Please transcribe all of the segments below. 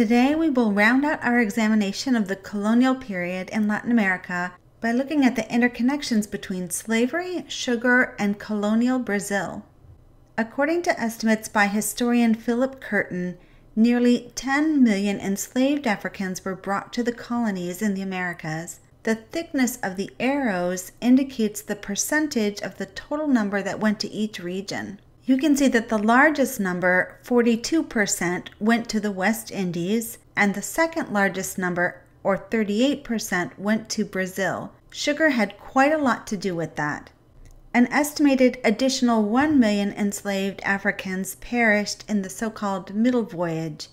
Today we will round out our examination of the colonial period in Latin America by looking at the interconnections between slavery, sugar, and colonial Brazil. According to estimates by historian Philip Curtin, nearly 10 million enslaved Africans were brought to the colonies in the Americas. The thickness of the arrows indicates the percentage of the total number that went to each region you can see that the largest number, 42%, went to the West Indies, and the second largest number, or 38%, went to Brazil. Sugar had quite a lot to do with that. An estimated additional 1 million enslaved Africans perished in the so called Middle Voyage.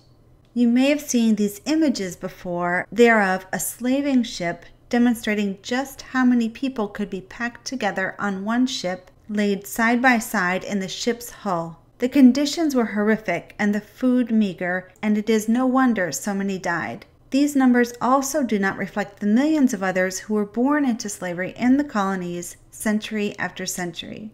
You may have seen these images before, They are of a slaving ship demonstrating just how many people could be packed together on one ship laid side by side in the ship's hull. The conditions were horrific and the food meager, and it is no wonder so many died. These numbers also do not reflect the millions of others who were born into slavery in the colonies century after century.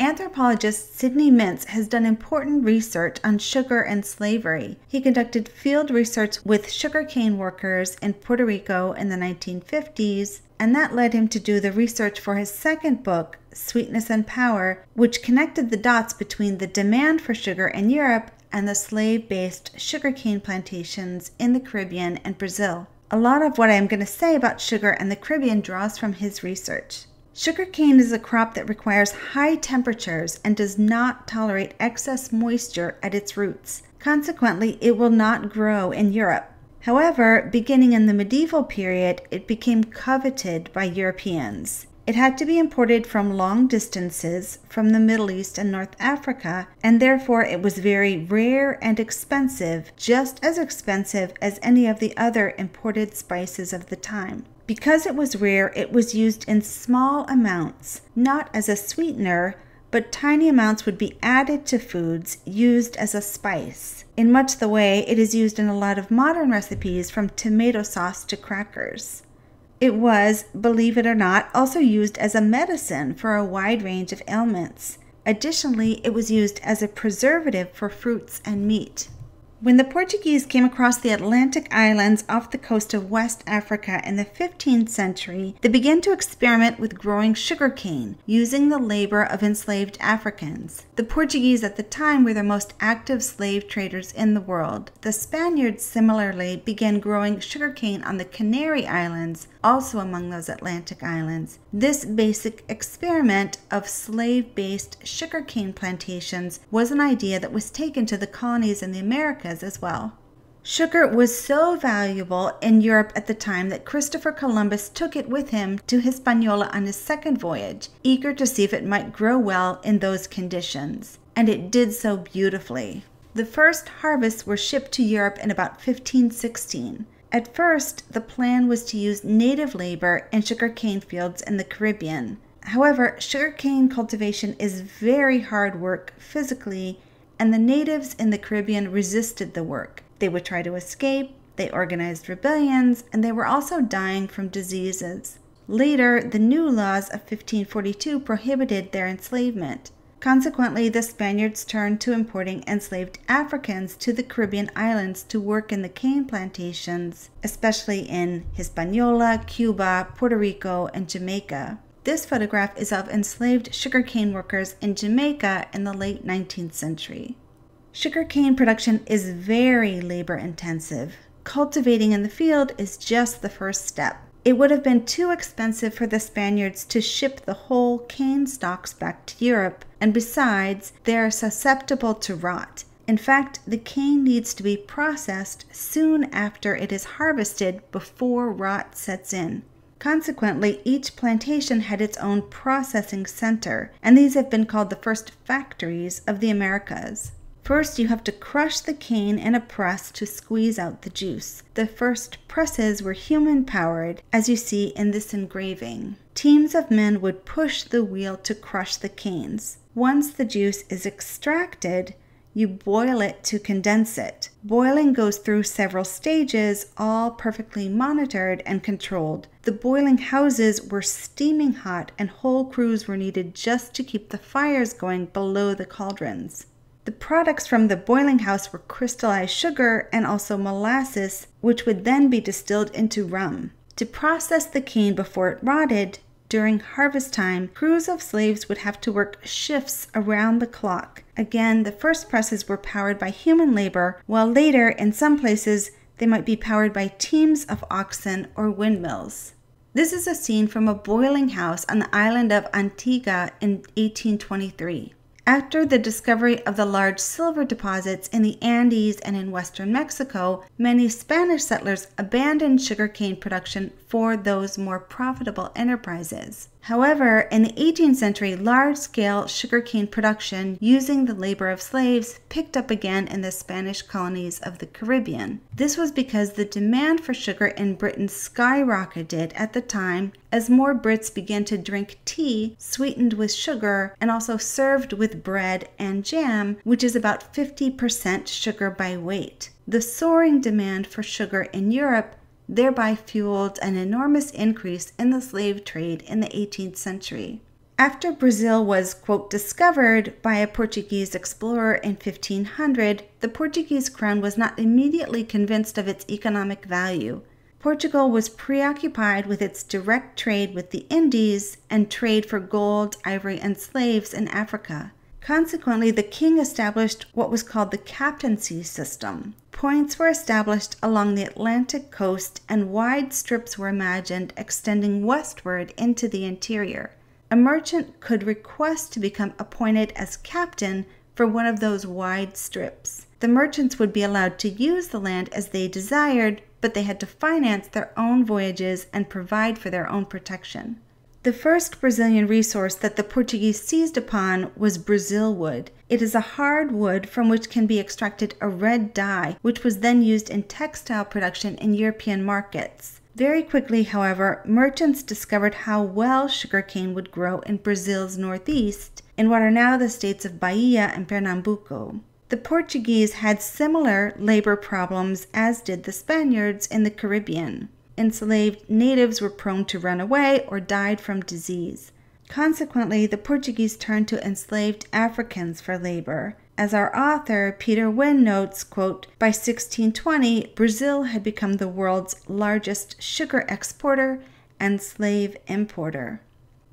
Anthropologist Sidney Mintz has done important research on sugar and slavery. He conducted field research with sugarcane workers in Puerto Rico in the 1950s, and that led him to do the research for his second book, Sweetness and Power, which connected the dots between the demand for sugar in Europe and the slave based sugarcane plantations in the Caribbean and Brazil. A lot of what I am going to say about sugar and the Caribbean draws from his research. Sugarcane is a crop that requires high temperatures and does not tolerate excess moisture at its roots. Consequently, it will not grow in Europe. However, beginning in the medieval period, it became coveted by Europeans. It had to be imported from long distances from the Middle East and North Africa, and therefore it was very rare and expensive, just as expensive as any of the other imported spices of the time. Because it was rare, it was used in small amounts, not as a sweetener, but tiny amounts would be added to foods used as a spice, in much the way it is used in a lot of modern recipes from tomato sauce to crackers. It was, believe it or not, also used as a medicine for a wide range of ailments. Additionally, it was used as a preservative for fruits and meat. When the Portuguese came across the Atlantic islands off the coast of West Africa in the 15th century, they began to experiment with growing sugarcane using the labor of enslaved Africans. The Portuguese at the time were the most active slave traders in the world. The Spaniards similarly began growing sugarcane on the Canary Islands, also among those Atlantic islands. This basic experiment of slave based sugarcane plantations was an idea that was taken to the colonies in the Americas Americas as well. Sugar was so valuable in Europe at the time that Christopher Columbus took it with him to Hispaniola on his second voyage, eager to see if it might grow well in those conditions. And it did so beautifully. The first harvests were shipped to Europe in about 1516. At first, the plan was to use native labor in sugarcane fields in the Caribbean. However, sugarcane cultivation is very hard work physically and the natives in the Caribbean resisted the work. They would try to escape, they organized rebellions, and they were also dying from diseases. Later, the new laws of 1542 prohibited their enslavement. Consequently, the Spaniards turned to importing enslaved Africans to the Caribbean islands to work in the cane plantations, especially in Hispaniola, Cuba, Puerto Rico, and Jamaica. This photograph is of enslaved sugarcane workers in Jamaica in the late 19th century. Sugarcane production is very labor intensive. Cultivating in the field is just the first step. It would have been too expensive for the Spaniards to ship the whole cane stalks back to Europe, and besides, they are susceptible to rot. In fact, the cane needs to be processed soon after it is harvested before rot sets in. Consequently, each plantation had its own processing center, and these have been called the first factories of the Americas. First, you have to crush the cane in a press to squeeze out the juice. The first presses were human powered, as you see in this engraving. Teams of men would push the wheel to crush the canes. Once the juice is extracted, you boil it to condense it. Boiling goes through several stages, all perfectly monitored and controlled. The boiling houses were steaming hot, and whole crews were needed just to keep the fires going below the cauldrons. The products from the boiling house were crystallized sugar and also molasses, which would then be distilled into rum. To process the cane before it rotted, during harvest time, crews of slaves would have to work shifts around the clock. Again, the first presses were powered by human labor, while later, in some places, they might be powered by teams of oxen or windmills. This is a scene from a boiling house on the island of Antigua in 1823. After the discovery of the large silver deposits in the Andes and in western Mexico, many Spanish settlers abandoned sugarcane production for those more profitable enterprises. However, in the 18th century, large scale sugarcane production using the labor of slaves picked up again in the Spanish colonies of the Caribbean. This was because the demand for sugar in Britain skyrocketed at the time as more Brits began to drink tea sweetened with sugar and also served with bread and jam, which is about 50% sugar by weight. The soaring demand for sugar in Europe thereby fueled an enormous increase in the slave trade in the 18th century. After Brazil was, quote, discovered by a Portuguese explorer in 1500, the Portuguese crown was not immediately convinced of its economic value. Portugal was preoccupied with its direct trade with the Indies and trade for gold, ivory, and slaves in Africa. Consequently, the king established what was called the captaincy system. Points were established along the Atlantic coast, and wide strips were imagined extending westward into the interior. A merchant could request to become appointed as captain for one of those wide strips. The merchants would be allowed to use the land as they desired, but they had to finance their own voyages and provide for their own protection. The first Brazilian resource that the Portuguese seized upon was Brazil wood. It is a hard wood from which can be extracted a red dye, which was then used in textile production in European markets. Very quickly, however, merchants discovered how well sugarcane would grow in Brazil's northeast, in what are now the states of Bahia and Pernambuco. The Portuguese had similar labor problems as did the Spaniards in the Caribbean enslaved natives were prone to run away or died from disease. Consequently, the Portuguese turned to enslaved Africans for labor. As our author, Peter Wynne, notes, quote, by 1620, Brazil had become the world's largest sugar exporter and slave importer.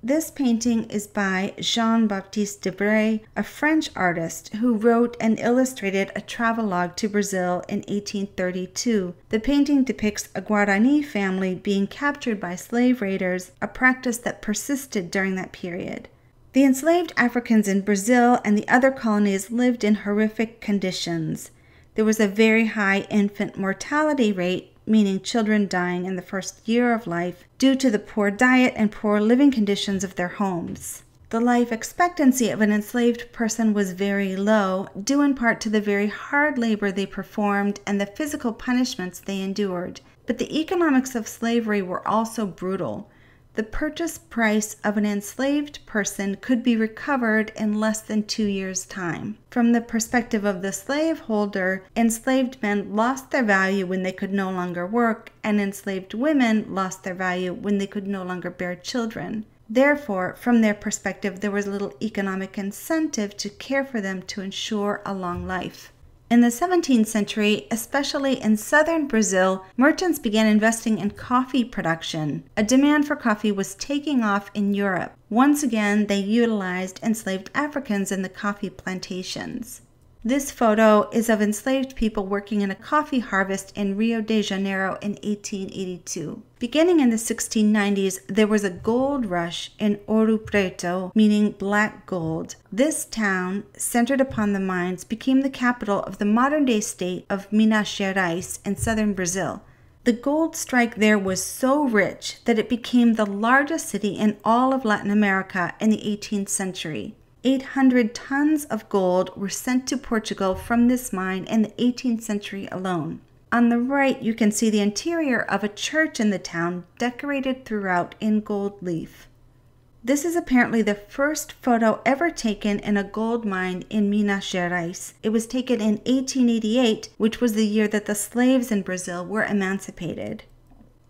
This painting is by Jean Baptiste Debray, a French artist who wrote and illustrated a travelogue to Brazil in 1832. The painting depicts a Guarani family being captured by slave raiders, a practice that persisted during that period. The enslaved Africans in Brazil and the other colonies lived in horrific conditions. There was a very high infant mortality rate meaning children dying in the first year of life due to the poor diet and poor living conditions of their homes. The life expectancy of an enslaved person was very low, due in part to the very hard labor they performed and the physical punishments they endured. But the economics of slavery were also brutal the purchase price of an enslaved person could be recovered in less than two years' time. From the perspective of the slaveholder, enslaved men lost their value when they could no longer work, and enslaved women lost their value when they could no longer bear children. Therefore, from their perspective, there was little economic incentive to care for them to ensure a long life. In the 17th century, especially in southern Brazil, merchants began investing in coffee production. A demand for coffee was taking off in Europe. Once again, they utilized enslaved Africans in the coffee plantations. This photo is of enslaved people working in a coffee harvest in Rio de Janeiro in 1882. Beginning in the 1690s, there was a gold rush in Ouro Preto, meaning black gold. This town, centered upon the mines, became the capital of the modern day state of Minas Gerais in southern Brazil. The gold strike there was so rich that it became the largest city in all of Latin America in the 18th century. 800 tons of gold were sent to Portugal from this mine in the 18th century alone. On the right, you can see the interior of a church in the town decorated throughout in gold leaf. This is apparently the first photo ever taken in a gold mine in Minas Gerais. It was taken in 1888, which was the year that the slaves in Brazil were emancipated.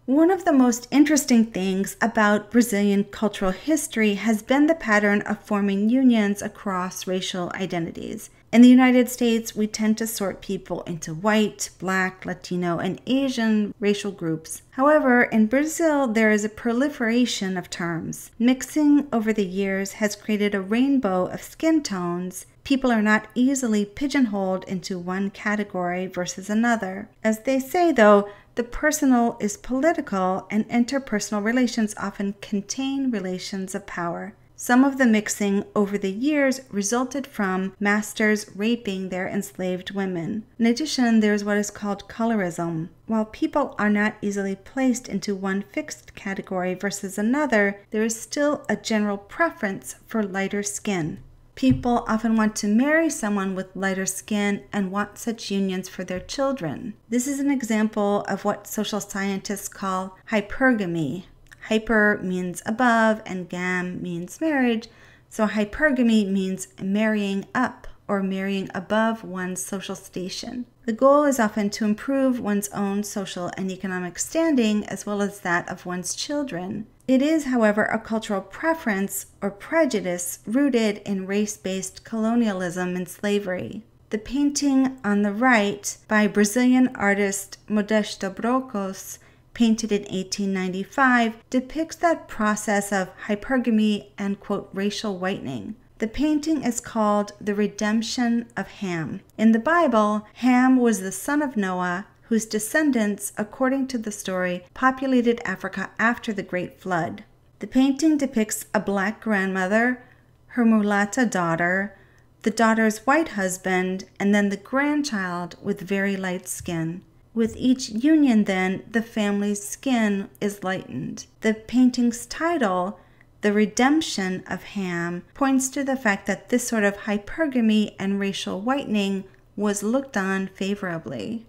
One of the most interesting things about Brazilian cultural history has been the pattern of forming unions across racial identities. In the United States, we tend to sort people into white, black, Latino, and Asian racial groups. However, in Brazil, there is a proliferation of terms. Mixing over the years has created a rainbow of skin tones people are not easily pigeonholed into one category versus another. As they say, though, the personal is political, and interpersonal relations often contain relations of power. Some of the mixing over the years resulted from masters raping their enslaved women. In addition, there is what is called colorism. While people are not easily placed into one fixed category versus another, there is still a general preference for lighter skin. People often want to marry someone with lighter skin and want such unions for their children. This is an example of what social scientists call hypergamy. Hyper means above and gam means marriage, so hypergamy means marrying up or marrying above one's social station. The goal is often to improve one's own social and economic standing as well as that of one's children. It is, however, a cultural preference or prejudice rooted in race based colonialism and slavery. The painting on the right by Brazilian artist Modesto Brocos, painted in 1895, depicts that process of hypergamy and, quote, racial whitening, the painting is called The Redemption of Ham. In the Bible, Ham was the son of Noah, whose descendants, according to the story, populated Africa after the Great Flood. The painting depicts a black grandmother, her mulatta daughter, the daughter's white husband, and then the grandchild with very light skin. With each union, then, the family's skin is lightened. The painting's title the redemption of Ham points to the fact that this sort of hypergamy and racial whitening was looked on favorably.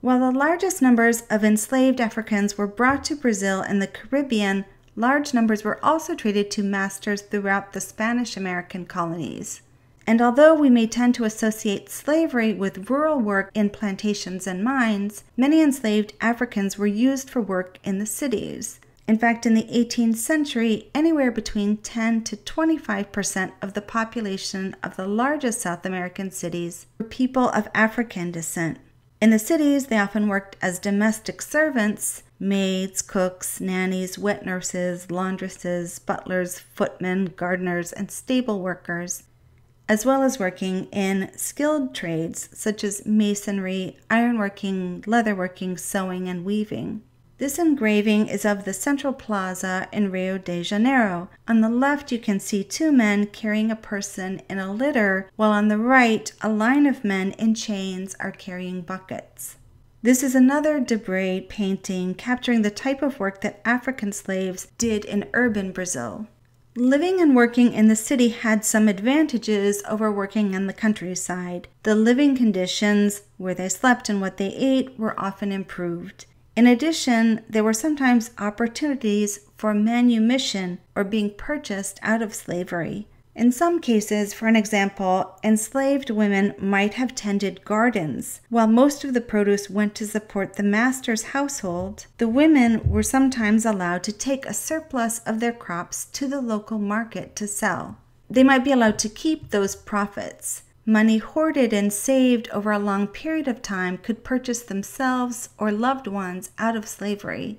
While the largest numbers of enslaved Africans were brought to Brazil and the Caribbean, large numbers were also traded to masters throughout the Spanish American colonies. And although we may tend to associate slavery with rural work in plantations and mines, many enslaved Africans were used for work in the cities. In fact, in the 18th century, anywhere between 10 to 25% of the population of the largest South American cities were people of African descent. In the cities, they often worked as domestic servants, maids, cooks, nannies, wet nurses, laundresses, butlers, footmen, gardeners, and stable workers, as well as working in skilled trades such as masonry, ironworking, leatherworking, sewing, and weaving. This engraving is of the Central Plaza in Rio de Janeiro. On the left, you can see two men carrying a person in a litter, while on the right, a line of men in chains are carrying buckets. This is another Debray painting capturing the type of work that African slaves did in urban Brazil. Living and working in the city had some advantages over working in the countryside. The living conditions, where they slept and what they ate, were often improved. In addition, there were sometimes opportunities for manumission or being purchased out of slavery. In some cases, for an example, enslaved women might have tended gardens. While most of the produce went to support the master's household, the women were sometimes allowed to take a surplus of their crops to the local market to sell. They might be allowed to keep those profits. Money hoarded and saved over a long period of time could purchase themselves or loved ones out of slavery.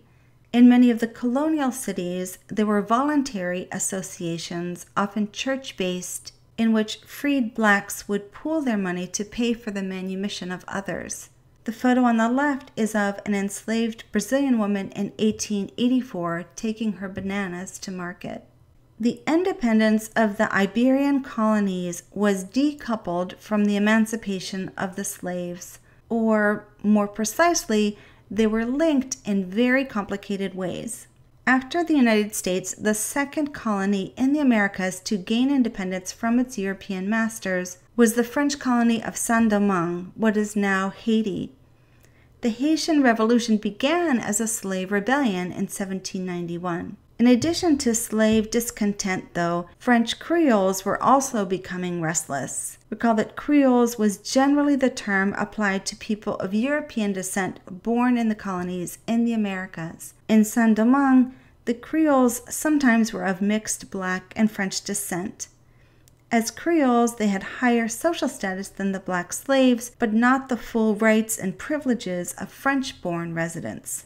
In many of the colonial cities, there were voluntary associations, often church based, in which freed blacks would pool their money to pay for the manumission of others. The photo on the left is of an enslaved Brazilian woman in 1884 taking her bananas to market. The independence of the Iberian colonies was decoupled from the emancipation of the slaves, or more precisely, they were linked in very complicated ways. After the United States, the second colony in the Americas to gain independence from its European masters, was the French colony of Saint Domingue, what is now Haiti. The Haitian Revolution began as a slave rebellion in 1791. In addition to slave discontent, though, French Creoles were also becoming restless. Recall that Creoles was generally the term applied to people of European descent born in the colonies in the Americas. In Saint Domingue, the Creoles sometimes were of mixed black and French descent. As Creoles, they had higher social status than the black slaves, but not the full rights and privileges of French born residents.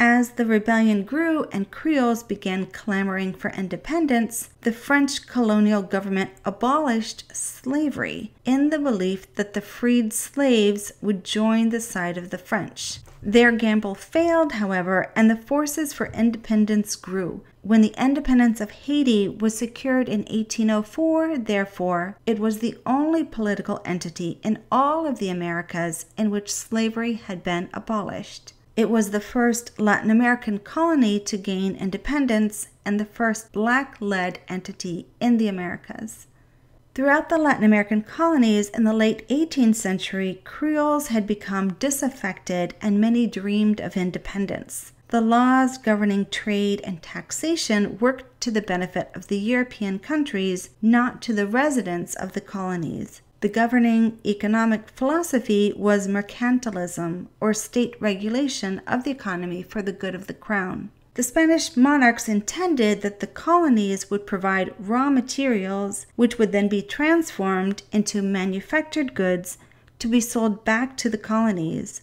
As the rebellion grew and Creoles began clamoring for independence, the French colonial government abolished slavery in the belief that the freed slaves would join the side of the French. Their gamble failed, however, and the forces for independence grew. When the independence of Haiti was secured in 1804, therefore, it was the only political entity in all of the Americas in which slavery had been abolished. It was the first Latin American colony to gain independence and the first black led entity in the Americas. Throughout the Latin American colonies in the late 18th century, Creoles had become disaffected and many dreamed of independence. The laws governing trade and taxation worked to the benefit of the European countries, not to the residents of the colonies. The governing economic philosophy was mercantilism, or state regulation of the economy for the good of the crown. The Spanish monarchs intended that the colonies would provide raw materials, which would then be transformed into manufactured goods to be sold back to the colonies.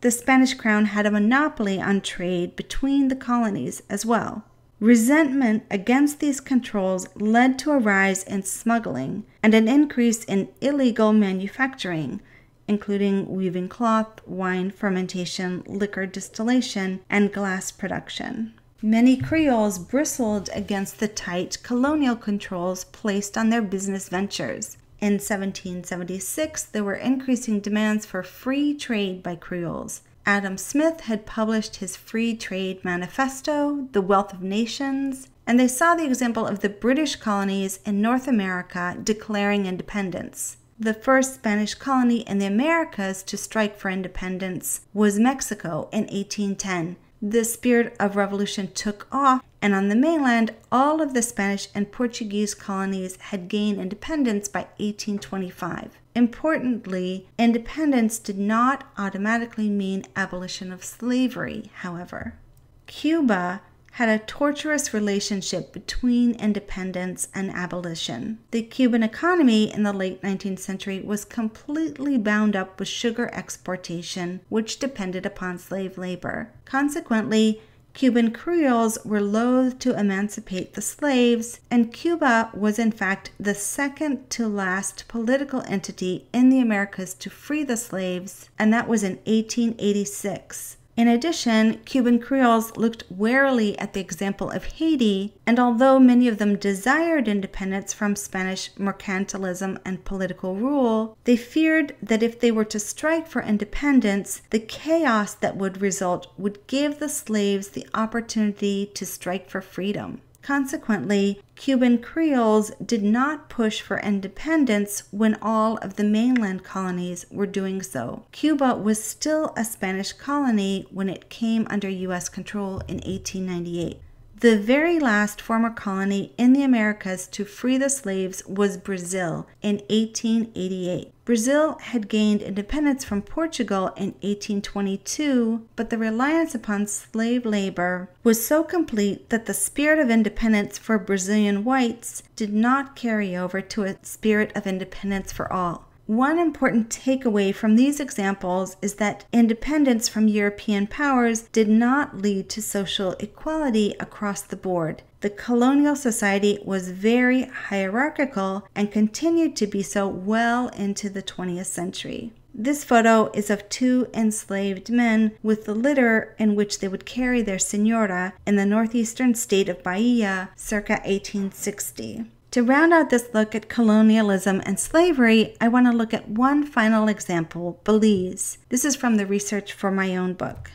The Spanish crown had a monopoly on trade between the colonies as well. Resentment against these controls led to a rise in smuggling and an increase in illegal manufacturing, including weaving cloth, wine fermentation, liquor distillation, and glass production. Many Creoles bristled against the tight colonial controls placed on their business ventures. In 1776, there were increasing demands for free trade by Creoles. Adam Smith had published his Free Trade Manifesto, The Wealth of Nations, and they saw the example of the British colonies in North America declaring independence. The first Spanish colony in the Americas to strike for independence was Mexico in 1810. The spirit of revolution took off, and on the mainland, all of the Spanish and Portuguese colonies had gained independence by 1825. Importantly, independence did not automatically mean abolition of slavery, however. Cuba had a tortuous relationship between independence and abolition. The Cuban economy in the late 19th century was completely bound up with sugar exportation, which depended upon slave labor. Consequently, Cuban Creoles were loath to emancipate the slaves, and Cuba was in fact the second to last political entity in the Americas to free the slaves, and that was in 1886 in addition, Cuban Creoles looked warily at the example of Haiti, and although many of them desired independence from Spanish mercantilism and political rule, they feared that if they were to strike for independence, the chaos that would result would give the slaves the opportunity to strike for freedom. Consequently, Cuban Creoles did not push for independence when all of the mainland colonies were doing so. Cuba was still a Spanish colony when it came under U.S. control in 1898. The very last former colony in the Americas to free the slaves was Brazil in 1888. Brazil had gained independence from Portugal in 1822, but the reliance upon slave labor was so complete that the spirit of independence for Brazilian whites did not carry over to a spirit of independence for all. One important takeaway from these examples is that independence from European powers did not lead to social equality across the board. The colonial society was very hierarchical and continued to be so well into the 20th century. This photo is of two enslaved men with the litter in which they would carry their senora in the northeastern state of Bahia circa 1860. To round out this look at colonialism and slavery, I want to look at one final example, Belize. This is from the research for my own book.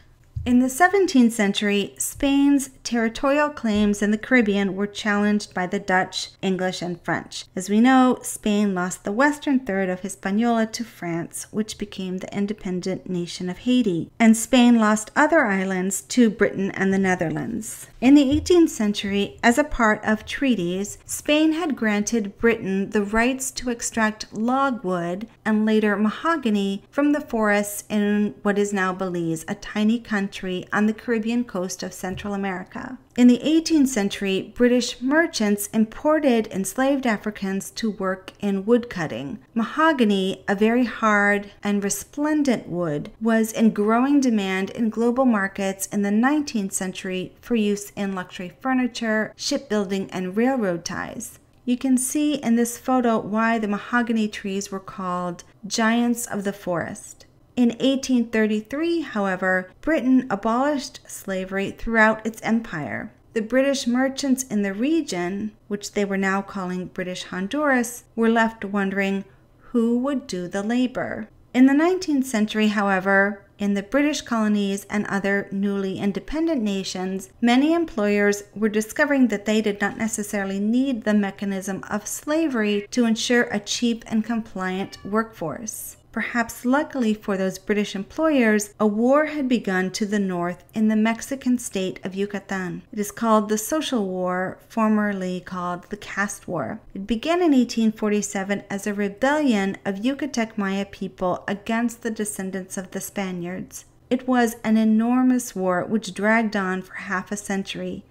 In the 17th century, Spain's territorial claims in the Caribbean were challenged by the Dutch, English, and French. As we know, Spain lost the western third of Hispaniola to France, which became the independent nation of Haiti, and Spain lost other islands to Britain and the Netherlands. In the 18th century, as a part of treaties, Spain had granted Britain the rights to extract logwood and later mahogany from the forests in what is now Belize, a tiny country on the Caribbean coast of Central America. In the 18th century, British merchants imported enslaved Africans to work in woodcutting. Mahogany, a very hard and resplendent wood, was in growing demand in global markets in the 19th century for use in luxury furniture, shipbuilding, and railroad ties. You can see in this photo why the mahogany trees were called giants of the forest. In 1833, however, Britain abolished slavery throughout its empire. The British merchants in the region, which they were now calling British Honduras, were left wondering who would do the labor. In the 19th century, however, in the British colonies and other newly independent nations, many employers were discovering that they did not necessarily need the mechanism of slavery to ensure a cheap and compliant workforce. Perhaps luckily for those British employers, a war had begun to the north in the Mexican state of Yucatan. It is called the Social War, formerly called the Caste War. It began in 1847 as a rebellion of Yucatec Maya people against the descendants of the Spaniards. It was an enormous war which dragged on for half a century.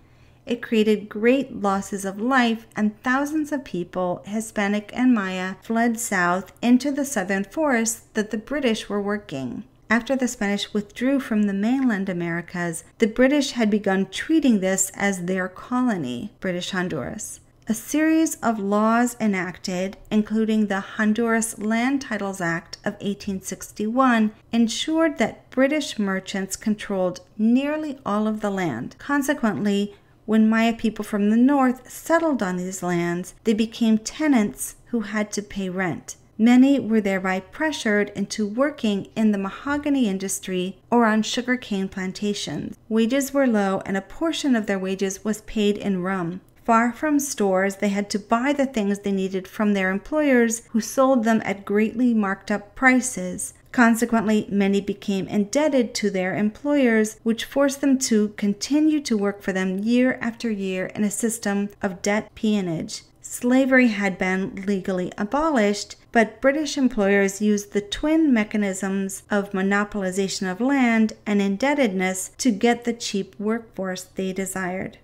It created great losses of life, and thousands of people, Hispanic and Maya, fled south into the southern forests that the British were working. After the Spanish withdrew from the mainland Americas, the British had begun treating this as their colony, British Honduras. A series of laws enacted, including the Honduras Land Titles Act of 1861, ensured that British merchants controlled nearly all of the land. Consequently, when Maya people from the north settled on these lands, they became tenants who had to pay rent. Many were thereby pressured into working in the mahogany industry or on sugarcane plantations. Wages were low, and a portion of their wages was paid in rum. Far from stores, they had to buy the things they needed from their employers, who sold them at greatly marked up prices. Consequently, many became indebted to their employers, which forced them to continue to work for them year after year in a system of debt peonage. Slavery had been legally abolished, but British employers used the twin mechanisms of monopolization of land and indebtedness to get the cheap workforce they desired.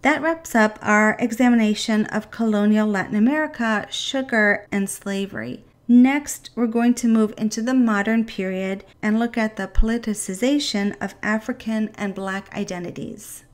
That wraps up our examination of colonial Latin America, sugar, and slavery. Next, we're going to move into the modern period and look at the politicization of African and Black identities.